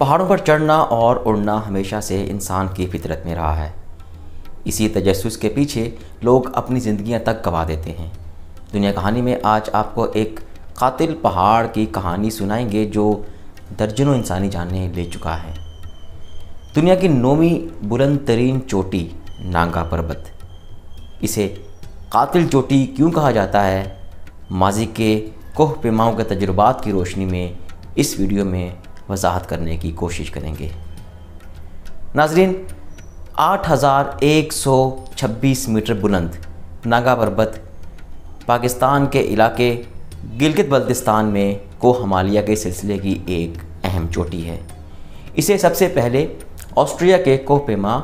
पहाड़ों पर चढ़ना और उड़ना हमेशा से इंसान की फितरत में रहा है इसी तजस के पीछे लोग अपनी ज़िंदगियां तक गवा देते हैं दुनिया कहानी में आज आपको एक कातिल पहाड़ की कहानी सुनाएंगे जो दर्जनों इंसानी जाने ले चुका है दुनिया की नौवीं बुलंद तरीन चोटी नांगा पर्वत इसे कातिल चोटी क्यों कहा जाता है माजी के कोह पैमाओं के तजुर्बात की रोशनी में इस वीडियो में वजाहत करने की कोशिश करेंगे नाजरीन 8,126 मीटर बुलंद नागा पर्वत पाकिस्तान के इलाके गिलगित बल्तिस्तान में को हमालिया के सिलसिले की एक अहम चोटी है इसे सबसे पहले ऑस्ट्रिया के कोपेमा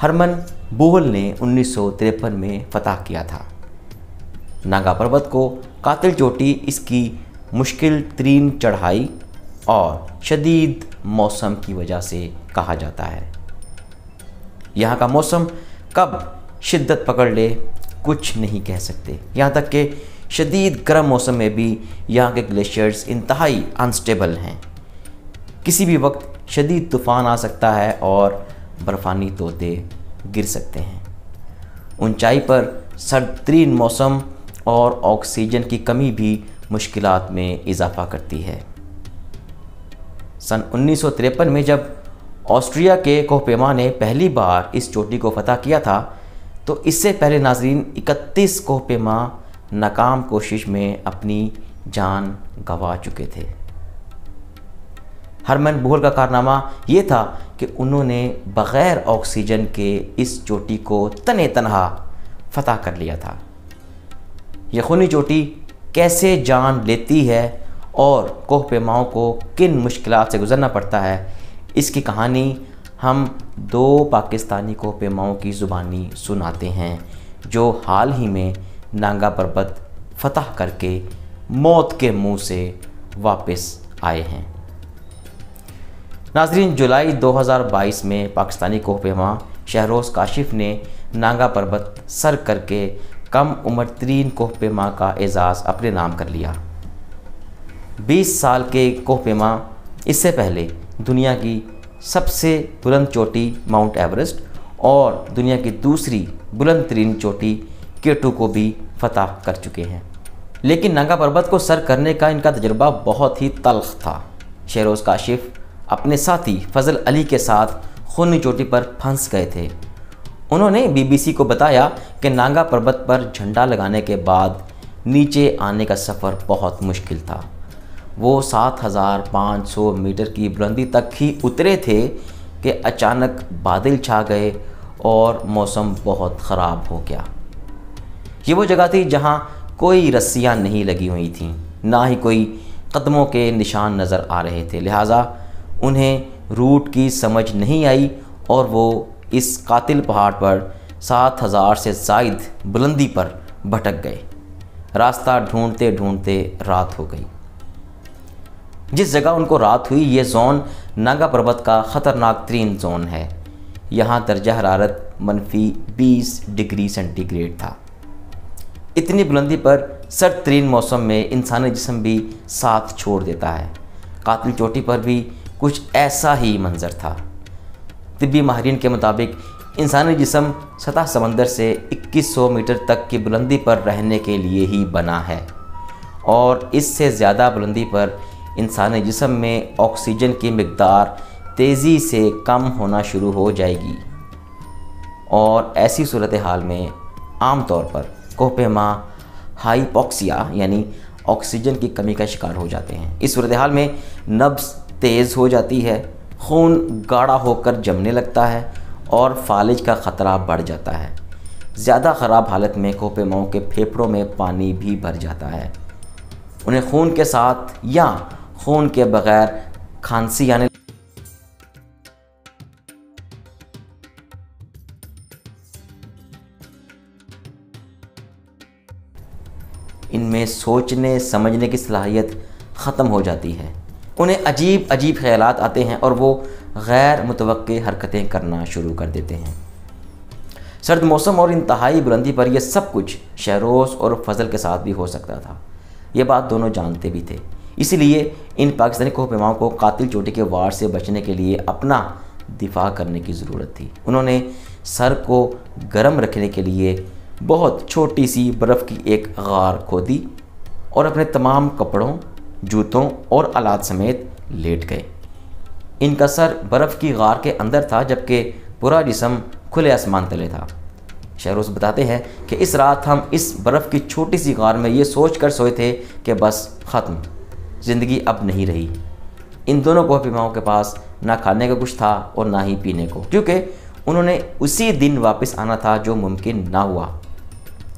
हरमन बोहल ने उन्नीस में फतह किया था नागा पर्वत को कातिल चोटी इसकी मुश्किल तरीन चढ़ाई और शदीद मौसम की वजह से कहा जाता है यहाँ का मौसम कब शिद्दत पकड़ ले कुछ नहीं कह सकते यहाँ तक कि शदीद गर्म मौसम में भी यहाँ के ग्लेशियर्स इंतहाई अनस्टेबल हैं किसी भी वक्त शदीद तूफ़ान आ सकता है और बर्फ़ानी तोते गिर सकते हैं ऊंचाई पर सर्द तरीन मौसम और ऑक्सीजन की कमी भी मुश्किल में इजाफा करती है सन उन्नीस में जब ऑस्ट्रिया के कोहपेमा ने पहली बार इस चोटी को फतह किया था तो इससे पहले नाजरीन 31 कोहपेमा नाकाम कोशिश में अपनी जान गंवा चुके थे हरमन बोहल का कारनामा ये था कि उन्होंने बग़ैर ऑक्सीजन के इस चोटी को तने तनहा फतह कर लिया था यह खूनी चोटी कैसे जान लेती है और कोह पैमाओं को किन मुश्किल से गुजरना पड़ता है इसकी कहानी हम दो पाकिस्तानी कोह पैमाओं की ज़ुबानी सुनाते हैं जो हाल ही में नांगा पर्वत फतह करके मौत के मुंह से वापस आए हैं नाजरीन जुलाई 2022 में पाकिस्तानी कोह पैमा शहरोज़ काशिफ ने नांगा पर्वत सर करके कम उम्र तरीन कोह पैमा का एज़ाज़ अपने नाम कर लिया 20 साल के कोहपेमा इससे पहले दुनिया की सबसे बुलंद चोटी माउंट एवरेस्ट और दुनिया की दूसरी बुलंद तरीन चोटी केटू को भी फतह कर चुके हैं लेकिन नंगा पर्वत को सर करने का इनका तजर्बा बहुत ही तलख था शेरोज़ काशिफ अपने साथी फजल अली के साथ खूनी चोटी पर फंस गए थे उन्होंने बीबीसी को बताया कि नांगा पर्वत पर झंडा लगाने के बाद नीचे आने का सफ़र बहुत मुश्किल था वो 7,500 मीटर की बुलंदी तक ही उतरे थे कि अचानक बादल छा गए और मौसम बहुत ख़राब हो गया ये वो जगह थी जहाँ कोई रस्सियाँ नहीं लगी हुई थीं ना ही कोई कदमों के निशान नज़र आ रहे थे लिहाजा उन्हें रूट की समझ नहीं आई और वो इस कातिल पहाड़ पर सात हज़ार से जायद बुलंदी पर भटक गए रास्ता ढूंढते ढूंढते रात हो गई जिस जगह उनको रात हुई ये जोन नागा पर्वत का ख़तरनाक तरीन जोन है यहाँ दर्जा हरारत मनफी बीस डिग्री सेंटीग्रेड था इतनी बुलंदी पर सर्द तरीन मौसम में इंसानी जिसम भी साथ छोड़ देता है कातिल चोटी पर भी कुछ ऐसा ही मंजर था तिबी माहरीन के मुताबिक इंसानी जिसम सतह समंदर से 2100 मीटर तक की बुलंदी पर रहने के लिए ही बना है और इससे ज़्यादा बुलंदी पर इंसानी जिसम में ऑक्सीजन की मकदार तेज़ी से कम होना शुरू हो जाएगी और ऐसी सूरत हाल में आम तौर पर कोपेमा हाइपोक्सिया यानी ऑक्सीजन की कमी का शिकार हो जाते हैं इस सूरत हाल में नब्स तेज़ हो जाती है खून गाढ़ा होकर जमने लगता है और फालिज का ख़तरा बढ़ जाता है ज़्यादा ख़राब हालत में कोपेमाओं के फेफड़ों में पानी भी भर जाता है उन्हें खून के साथ या ख़ून के बगैर खांसी यानी इनमें सोचने समझने की सलाहियत ख़त्म हो जाती है उन्हें अजीब अजीब ख्याल आते हैं और वो गैर मुतव हरकतें करना शुरू कर देते हैं सर्द मौसम और इंतहाई बुलंदी पर यह सब कुछ शहरोस और फजल के साथ भी हो सकता था ये बात दोनों जानते भी थे इसलिए इन पाकिस्तानी कोहपेमाओं को कातिल चोटी के वार से बचने के लिए अपना दिफा करने की ज़रूरत थी उन्होंने सर को गर्म रखने के लिए बहुत छोटी सी बर्फ़ की एक गार खोदी और अपने तमाम कपड़ों जूतों और आलात समेत लेट गए इनका सर बर्फ़ की गार के अंदर था जबकि पूरा जिसम खुले आसमान तले था शहरोज बताते हैं कि इस रात हम इस बर्फ़ की छोटी सी गार में ये सोच कर सोए थे कि बस ख़त्म ज़िंदगी अब नहीं रही इन दोनों कोहिमाओं के पास ना खाने का कुछ था और ना ही पीने को क्योंकि उन्होंने उसी दिन वापस आना था जो मुमकिन ना हुआ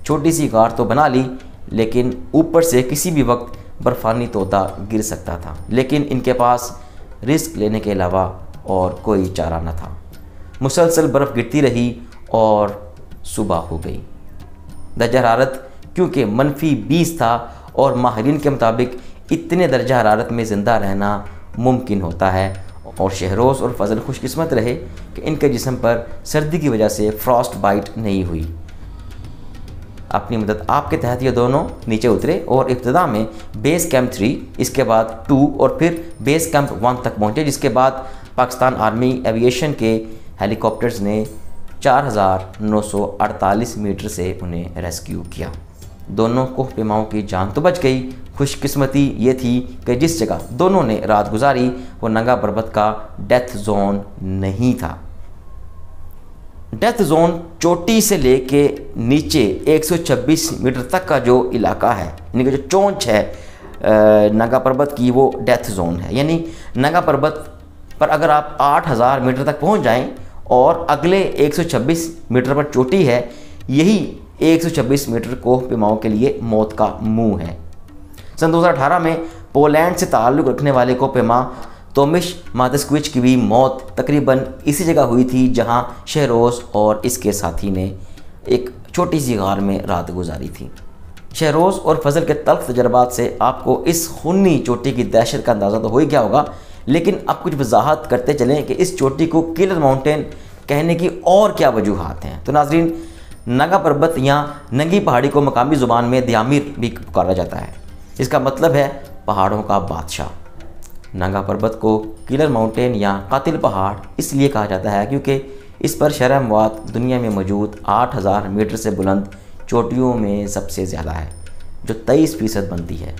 छोटी सी कार तो बना ली लेकिन ऊपर से किसी भी वक्त बर्फ़ानी तोता गिर सकता था लेकिन इनके पास रिस्क लेने के अलावा और कोई चारा न था मुसलसल बर्फ़ गिरती रही और सुबह हो गई दर्जा हरारत क्योंकि मनफी बीस था और माहरीन के मुताबिक इतने दर्जा हरारत में ज़िंदा रहना मुमकिन होता है और शहरोज़ और फजल खुशकस्मत रहे कि इनके जिसम पर सर्दी की वजह से फ्रॉस्ट बाइट नहीं हुई अपनी मदद आपके तहत ये दोनों नीचे उतरे और इब्तदा में बेस कैंप थ्री इसके बाद टू और फिर बेस कैंप वन तक पहुँचे जिसके बाद पाकिस्तान आर्मी एविएशन के हेलीकॉप्टर्स ने 4,948 मीटर से उन्हें रेस्क्यू किया दोनों कोह पेमाओं की जान तो बच गई खुशकिस्मती ये थी कि जिस जगह दोनों ने रात गुजारी वो नंगा पर्वत का डेथ जोन नहीं था डेथ जोन चोटी से ले के नीचे 126 मीटर तक का जो इलाका है यानी कि जो चोंच है नंगा पर्वत की वो डेथ जोन है यानी नंगा पर्वत पर अगर आप 8000 मीटर तक पहुंच जाएं और अगले 126 मीटर पर चोटी है यही 126 मीटर कोह पेमाओं के लिए मौत का मुंह है सन 2018 में पोलैंड से ताल्लुक़ रखने वाले को पेमा तोमिश मादस्कविच की भी मौत तकरीबन इसी जगह हुई थी जहां शहरोज और इसके साथी ने एक छोटी सी गार में रात गुजारी थी शहरोज और फजल के तल्ख तजर्बात से आपको इस खूनी चोटी की दहशत का अंदाज़ा तो हो ही गया होगा लेकिन अब कुछ वजाहत करते चलें कि इस चोटी को किलर माउंटेन कहने की और क्या वजूहत हैं तो नाजरीन नागा पर्वत या नंगी पहाड़ी को मकामी ज़ुबान में दयामिर भी पुकारा जाता है इसका मतलब है पहाड़ों का बादशाह नागा पर्वत को किलर माउंटेन या कातिल पहाड़ इसलिए कहा जाता है क्योंकि इस पर शरह मवाद दुनिया में मौजूद 8000 मीटर से बुलंद चोटियों में सबसे ज़्यादा है जो तेईस फीसद बनती है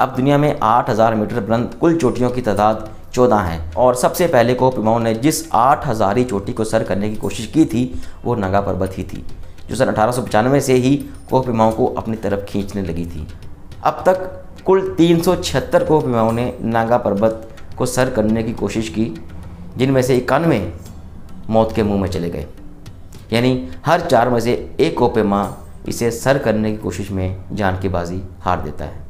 अब दुनिया में 8000 मीटर बुलंद कुल चोटियों की तादाद चौदह हैं और सबसे पहले को पिमाओं ने जिस आठ हज़ारी चोटी को सर करने की कोशिश की थी वो नंगा पर्वत ही थी जो सन अठारह से ही कोह पैमाओं को अपनी तरफ खींचने लगी थी अब तक कुल तीन सौ छिहत्तर कोह पैमाओं ने नागा पर्वत को सर करने की कोशिश की जिनमें से इक्यानवे मौत के मुंह में चले गए यानी हर चार में से एक कोह इसे सर करने की कोशिश में जान की बाजी हार देता है